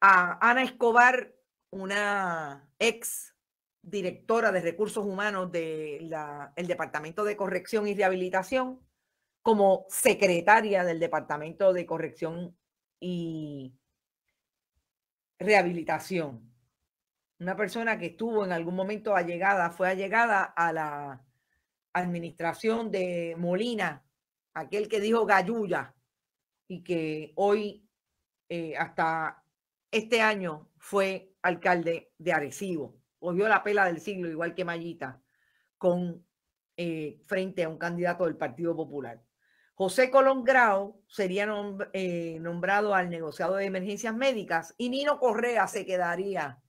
a Ana Escobar, una ex directora de recursos humanos del el Departamento de Corrección y Rehabilitación, como secretaria del Departamento de Corrección y Rehabilitación. Una persona que estuvo en algún momento allegada, fue allegada a la administración de Molina, aquel que dijo Gayuya y que hoy eh, hasta este año fue alcalde de Arecibo. Volvió la pela del siglo, igual que Mayita, con, eh, frente a un candidato del Partido Popular. José Colón Grau sería eh, nombrado al negociado de emergencias médicas y Nino Correa se quedaría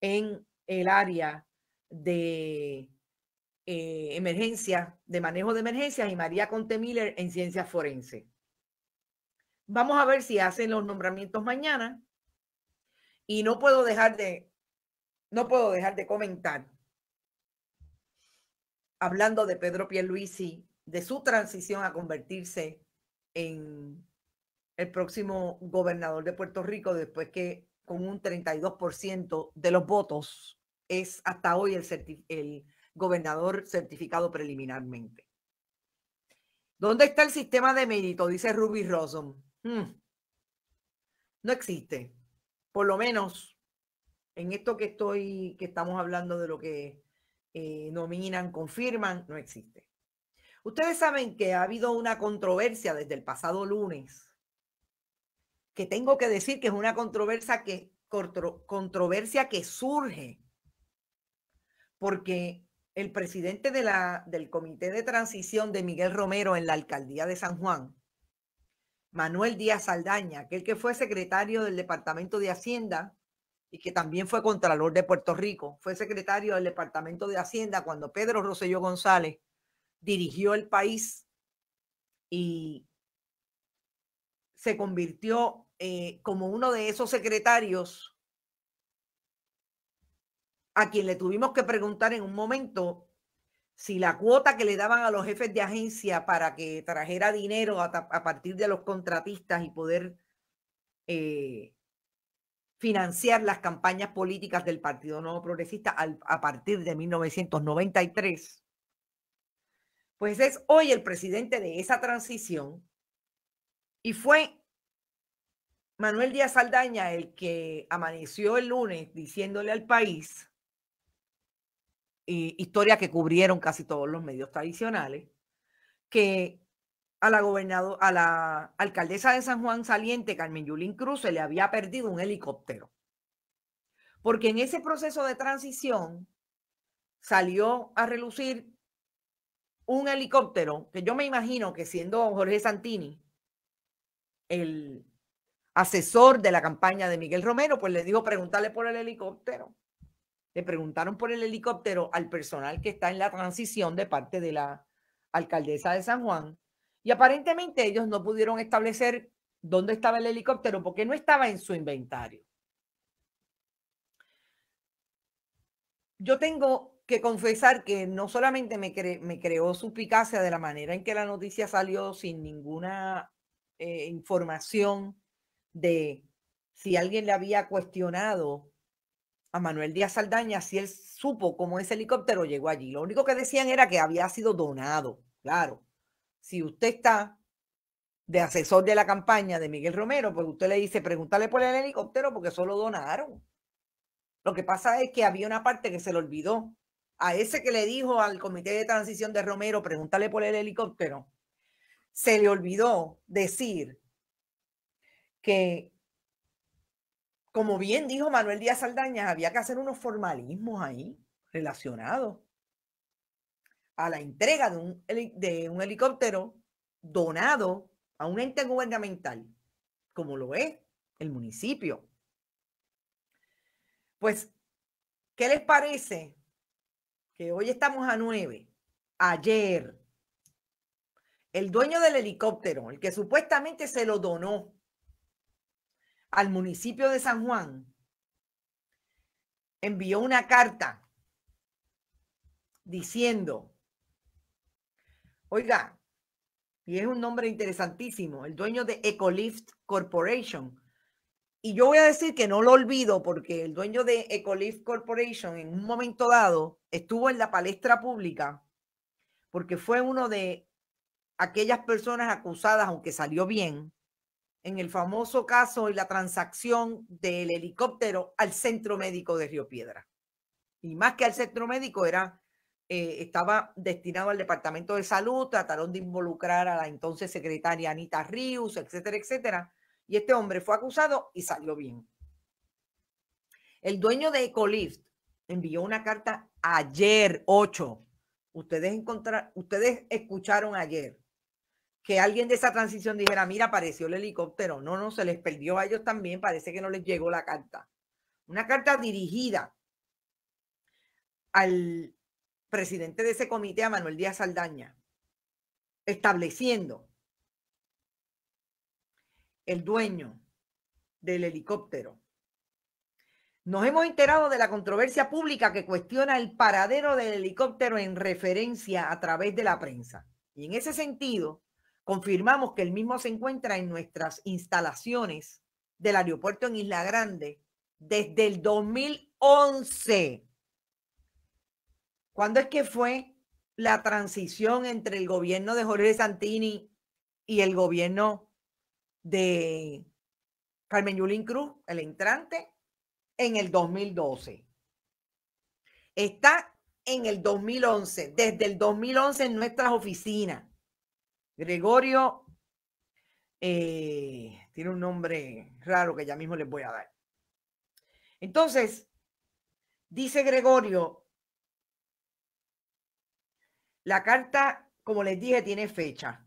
en el área de eh, Emergencia de manejo de emergencias y María Conte Miller en ciencias forense. Vamos a ver si hacen los nombramientos mañana. Y no puedo dejar de, no puedo dejar de comentar, hablando de Pedro Pierluisi, de su transición a convertirse en el próximo gobernador de Puerto Rico después que con un 32% de los votos es hasta hoy el, el gobernador certificado preliminarmente. ¿Dónde está el sistema de mérito? Dice Ruby Rosom. Hmm. No existe. Por lo menos en esto que estoy, que estamos hablando de lo que eh, nominan, confirman, no existe. Ustedes saben que ha habido una controversia desde el pasado lunes, que tengo que decir que es una controversia que, controversia que surge porque el presidente de la, del Comité de Transición de Miguel Romero en la alcaldía de San Juan, Manuel Díaz Saldaña, aquel que fue secretario del Departamento de Hacienda y que también fue Contralor de Puerto Rico, fue secretario del Departamento de Hacienda cuando Pedro Rosello González dirigió el país y se convirtió eh, como uno de esos secretarios a quien le tuvimos que preguntar en un momento si la cuota que le daban a los jefes de agencia para que trajera dinero a, partir de los contratistas y poder eh, financiar las campañas políticas del Partido Nuevo Progresista a partir de 1993, pues es hoy el presidente de esa transición y fue Manuel Díaz Saldaña el que amaneció el lunes diciéndole al país historia que cubrieron casi todos los medios tradicionales, que a la, gobernado a la alcaldesa de San Juan saliente, Carmen Yulín Cruz, se le había perdido un helicóptero. Porque en ese proceso de transición salió a relucir un helicóptero que yo me imagino que siendo Jorge Santini el asesor de la campaña de Miguel Romero, pues le dijo preguntarle por el helicóptero. Le preguntaron por el helicóptero al personal que está en la transición de parte de la alcaldesa de San Juan y aparentemente ellos no pudieron establecer dónde estaba el helicóptero porque no estaba en su inventario. Yo tengo que confesar que no solamente me, creó suspicacia de la manera en que la noticia salió sin ninguna eh, información de si alguien le había cuestionado a Manuel Díaz Saldaña si él supo cómo ese helicóptero llegó allí. Lo único que decían era que había sido donado. Claro, si usted está de asesor de la campaña de Miguel Romero, pues usted le dice, pregúntale por el helicóptero porque solo donaron. Lo que pasa es que había una parte que se le olvidó. A ese que le dijo al comité de transición de Romero, pregúntale por el helicóptero, se le olvidó decir que como bien dijo Manuel Díaz Saldaña, había que hacer unos formalismos ahí relacionados a la entrega de un, de un helicóptero donado a un ente gubernamental, como lo es el municipio. Pues, ¿qué les parece? Que hoy estamos a nueve. Ayer, el dueño del helicóptero, el que supuestamente se lo donó al municipio de San Juan, envió una carta diciendo, oiga, y es un nombre interesantísimo, el dueño de Ecolift Corporation. Y yo voy a decir que no lo olvido porque el dueño de Ecolift Corporation en un momento dado estuvo en la palestra pública porque fue uno de aquellas personas acusadas, aunque salió bien, en el famoso caso y la transacción del helicóptero al centro médico de Río Piedra. Y más que al centro médico, era, eh, estaba destinado al Departamento de Salud, trataron de involucrar a la entonces secretaria Anita Ríos, etcétera, etcétera. Y este hombre fue acusado y salió bien. El dueño de Ecolift envió una carta ayer 8. Ustedes, ustedes escucharon ayer que alguien de esa transición dijera, mira, apareció el helicóptero. No, no, se les perdió a ellos también, parece que no les llegó la carta. Una carta dirigida al presidente de ese comité, a Manuel Díaz Saldaña, estableciendo el dueño del helicóptero. Nos hemos enterado de la controversia pública que cuestiona el paradero del helicóptero en referencia a través de la prensa. Y en ese sentido, Confirmamos que el mismo se encuentra en nuestras instalaciones del aeropuerto en Isla Grande desde el 2011. ¿Cuándo es que fue la transición entre el gobierno de Jorge Santini y el gobierno de Carmen Yulín Cruz, el entrante, en el 2012? Está en el 2011, desde el 2011 en nuestras oficinas. Gregorio eh, tiene un nombre raro que ya mismo les voy a dar. Entonces, dice Gregorio, la carta, como les dije, tiene fecha.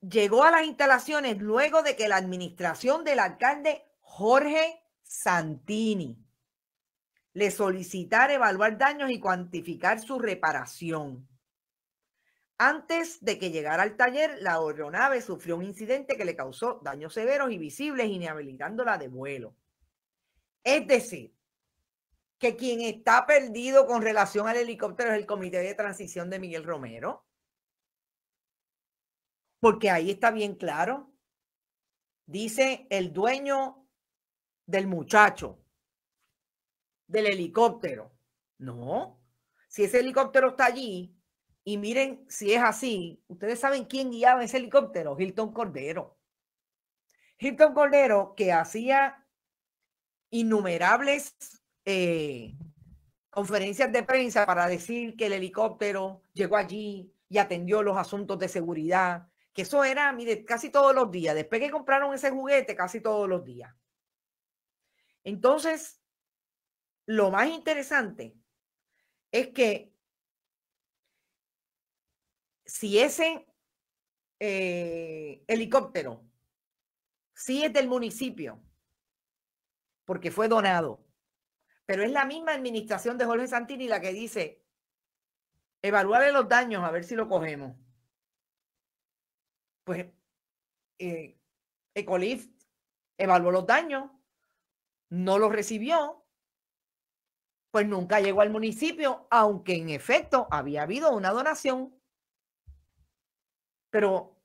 Llegó a las instalaciones luego de que la administración del alcalde Jorge Santini le solicitara evaluar daños y cuantificar su reparación. Antes de que llegara al taller, la aeronave sufrió un incidente que le causó daños severos y visibles, inhabilitándola de vuelo. Es decir, que quien está perdido con relación al helicóptero es el Comité de Transición de Miguel Romero. Porque ahí está bien claro. Dice el dueño del muchacho, del helicóptero. No, si ese helicóptero está allí, y miren, si es así, ustedes saben quién guiaba ese helicóptero, Hilton Cordero. Hilton Cordero, que hacía innumerables eh, conferencias de prensa para decir que el helicóptero llegó allí y atendió los asuntos de seguridad, que eso era, miren, casi todos los días, después que compraron ese juguete, casi todos los días. Entonces, lo más interesante es que si ese eh, helicóptero sí es del municipio, porque fue donado, pero es la misma administración de Jorge Santini la que dice, evaluar los daños a ver si lo cogemos. Pues eh, evaluó los daños, no los recibió, pues nunca llegó al municipio, aunque en efecto había habido una donación pero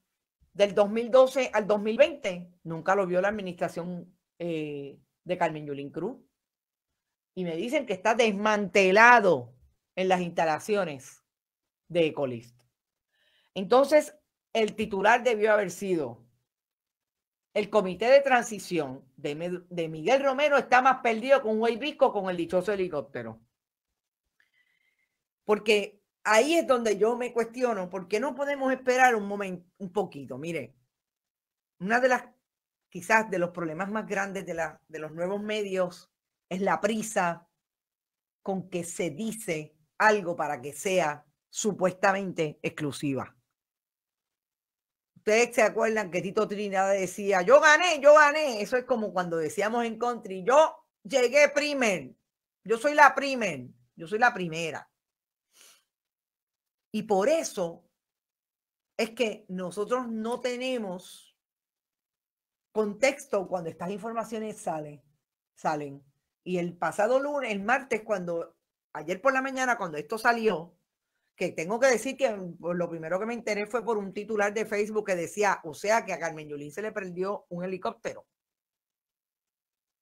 del 2012 al 2020 nunca lo vio la administración eh, de Carmen Yulín Cruz. Y me dicen que está desmantelado en las instalaciones de Ecolist. Entonces, el titular debió haber sido el comité de transición de, Miguel Romero está más perdido con un con el dichoso helicóptero. Porque ahí es donde yo me cuestiono, ¿por qué no podemos esperar un momento, un poquito? Mire, una de las, quizás de los problemas más grandes de, de los nuevos medios es la prisa con que se dice algo para que sea supuestamente exclusiva. Ustedes se acuerdan que Tito Trinidad decía, yo gané, yo gané. Eso es como cuando decíamos en country, yo llegué primer, yo soy la primer, yo soy la primera. Y por eso es que nosotros no tenemos contexto cuando estas informaciones salen. salen. Y el pasado lunes, el martes, cuando ayer por la mañana, cuando esto salió, que tengo que decir que lo primero que me enteré fue por un titular de Facebook que decía, o sea, que a Carmen Yulín se le perdió un helicóptero.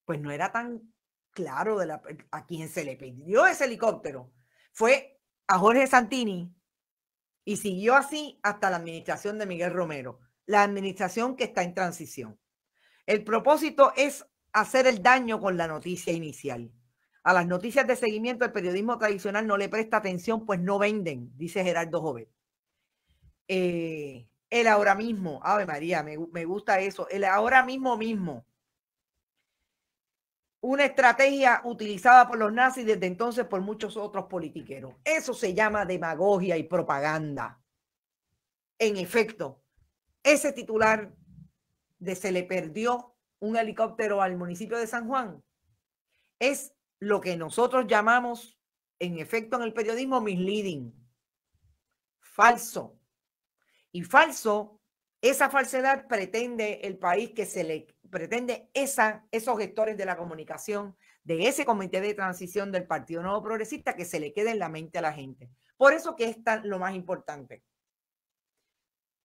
Pues no era tan claro de a quién se le prendió ese helicóptero. Fue a Jorge Santini, y siguió así hasta la administración de Miguel Romero, la administración que está en transición. El propósito es hacer el daño con la noticia inicial. A las noticias de seguimiento el periodismo tradicional no le presta atención, pues no venden, dice Gerardo Jovet. el eh, ahora mismo, Ave María, me, me gusta eso, el ahora mismo mismo una estrategia utilizada por los nazis desde entonces por muchos otros politiqueros. Eso se llama demagogia y propaganda. En efecto, ese titular de se le perdió un helicóptero al municipio de San Juan es lo que nosotros llamamos, en efecto, en el periodismo misleading. Falso. Y falso, esa falsedad pretende el país que se le pretende esa, esos gestores de la comunicación de ese comité de transición del Partido Nuevo Progresista que se le quede en la mente a la gente. Por eso que es lo más importante.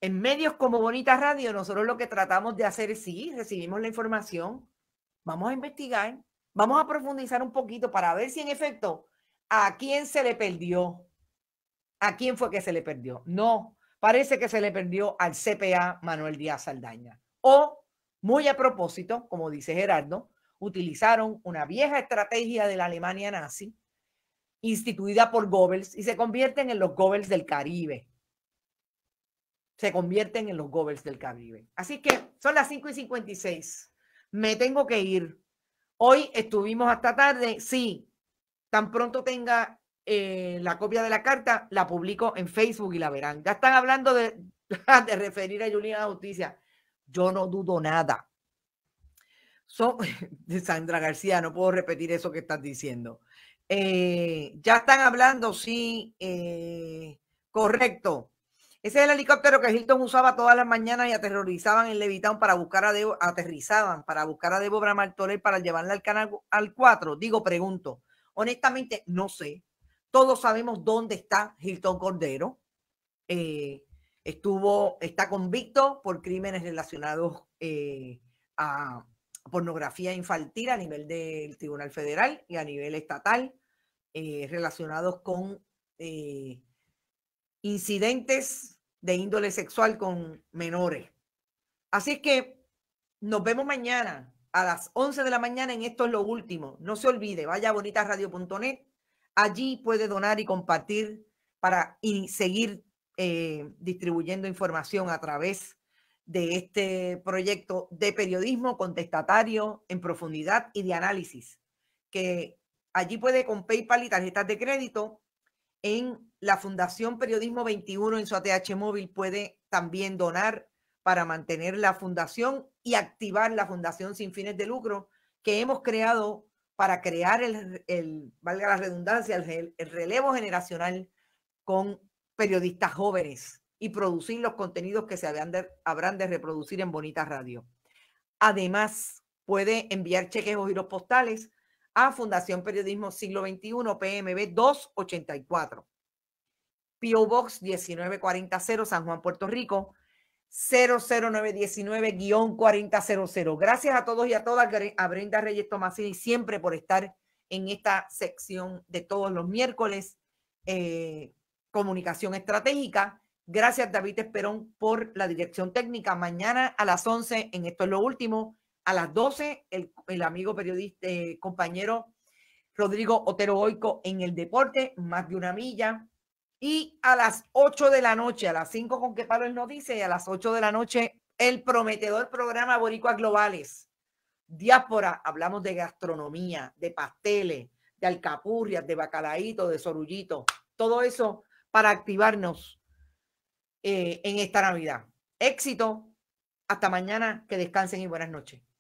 En medios como Bonita Radio, nosotros lo que tratamos de hacer es sí, recibimos la información, vamos a investigar, vamos a profundizar un poquito para ver si en efecto a quién se le perdió, a quién fue que se le perdió. No, parece que se le perdió al CPA Manuel Díaz Saldaña o muy a propósito, como dice Gerardo, utilizaron una vieja estrategia de la Alemania nazi instituida por Goebbels y se convierten en los Goebbels del Caribe. Se convierten en los Goebbels del Caribe. Así que son las 5 y 56. Me tengo que ir. Hoy estuvimos hasta tarde. Sí, tan pronto tenga eh, la copia de la carta, la publico en Facebook y la verán. Ya están hablando de, de referir a Juliana Justicia. Yo no dudo nada. Son, Sandra García, no puedo repetir eso que estás diciendo. Eh, ya están hablando, sí, eh, correcto. Ese es el helicóptero que Hilton usaba todas las mañanas y aterrorizaban en Levitown para buscar a Debo, aterrizaban para buscar a Debo Martorell para llevarla al canal al 4. Digo, pregunto. Honestamente, no sé. Todos sabemos dónde está Hilton Cordero. Eh, estuvo, está convicto por crímenes relacionados eh, a pornografía infantil a nivel del Tribunal Federal y a nivel estatal, eh, relacionados con eh, incidentes de índole sexual con menores. Así es que nos vemos mañana a las 11 de la mañana en Esto es lo último. No se olvide, vaya a bonitasradio.net. Allí puede donar y compartir para seguir eh, distribuyendo información a través de este proyecto de periodismo contestatario en profundidad y de análisis, que allí puede con PayPal y tarjetas de crédito en la Fundación Periodismo 21 en su ATH móvil puede también donar para mantener la fundación y activar la fundación sin fines de lucro que hemos creado para crear el, valga la redundancia, el, el, relevo generacional con periodistas jóvenes y producir los contenidos que se habrán de, reproducir en Bonita Radio. Además, puede enviar cheques o giros postales a Fundación Periodismo Siglo XXI, PMB 284. PO Box 1940, San Juan, Puerto Rico 00919-4000. Gracias a todos y a todas, a Brenda Reyes y siempre por estar en esta sección de todos los miércoles. Eh, comunicación estratégica. Gracias, David Esperón, por la dirección técnica. Mañana a las 11, en esto es lo último, a las 12, el, amigo periodista, eh, compañero Rodrigo Otero Oico en el deporte, más de una milla. Y a las 8 de la noche, a las 5 con que Pablo nos dice, y a las 8 de la noche, el prometedor programa Boricuas Globales. Diáspora, hablamos de gastronomía, de pasteles, de alcapurrias, de bacalaíto, de sorullito, todo eso para activarnos eh, en esta Navidad. Éxito. Hasta mañana. Que descansen y buenas noches.